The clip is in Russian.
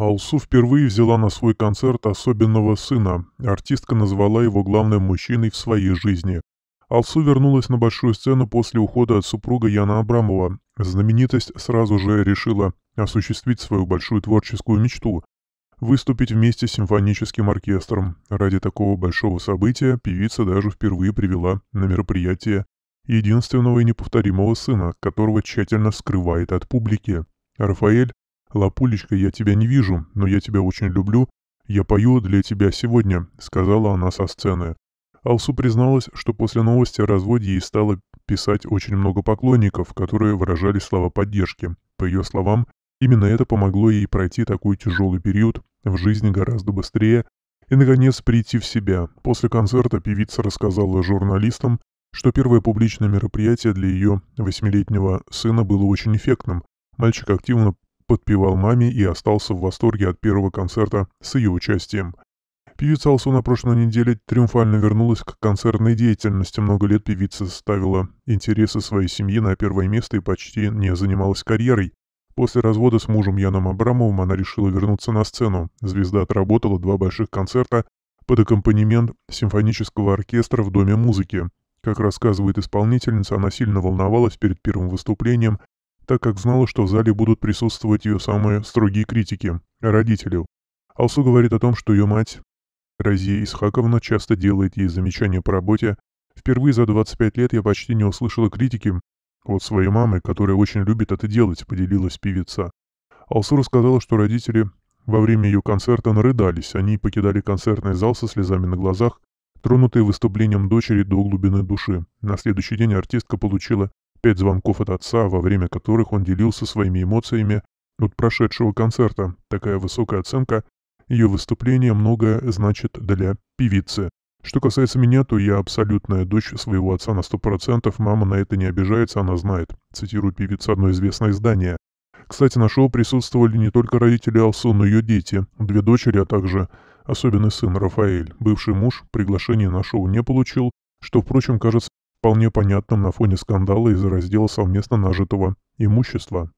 Алсу впервые взяла на свой концерт особенного сына. Артистка назвала его главным мужчиной в своей жизни. Алсу вернулась на большую сцену после ухода от супруга Яна Абрамова. Знаменитость сразу же решила осуществить свою большую творческую мечту – выступить вместе с симфоническим оркестром. Ради такого большого события певица даже впервые привела на мероприятие единственного и неповторимого сына, которого тщательно скрывает от публики. Рафаэль «Лапулечка, я тебя не вижу, но я тебя очень люблю. Я пою для тебя сегодня», — сказала она со сцены. Алсу призналась, что после новости о разводе ей стало писать очень много поклонников, которые выражали слова поддержки. По ее словам, именно это помогло ей пройти такой тяжелый период в жизни гораздо быстрее и, наконец, прийти в себя. После концерта певица рассказала журналистам, что первое публичное мероприятие для ее восьмилетнего сына было очень эффектным. Мальчик активно подпевал маме и остался в восторге от первого концерта с ее участием. Певица Алсу на прошлой неделе триумфально вернулась к концертной деятельности. Много лет певица ставила интересы своей семьи на первое место и почти не занималась карьерой. После развода с мужем Яном Абрамовым она решила вернуться на сцену. Звезда отработала два больших концерта под аккомпанемент симфонического оркестра в Доме музыки. Как рассказывает исполнительница, она сильно волновалась перед первым выступлением так как знала, что в зале будут присутствовать ее самые строгие критики – родители. Алсу говорит о том, что ее мать, Разия Исхаковна, часто делает ей замечания по работе. Впервые за 25 лет я почти не услышала критики от своей мамы, которая очень любит это делать, поделилась певица. Алсу рассказала, что родители во время ее концерта нарыдались. Они покидали концертный зал со слезами на глазах, тронутые выступлением дочери до глубины души. На следующий день артистка получила Пять звонков от отца, во время которых он делился своими эмоциями от прошедшего концерта. Такая высокая оценка ее выступление многое значит для певицы. Что касается меня, то я абсолютная дочь своего отца на 100%, мама на это не обижается, она знает. Цитирую певица одно известное издание. Кстати, на шоу присутствовали не только родители Алсу, но и ее дети, две дочери, а также особенный сын Рафаэль. Бывший муж приглашение на шоу не получил, что, впрочем, кажется вполне понятным на фоне скандала из-за раздела совместно нажитого имущества.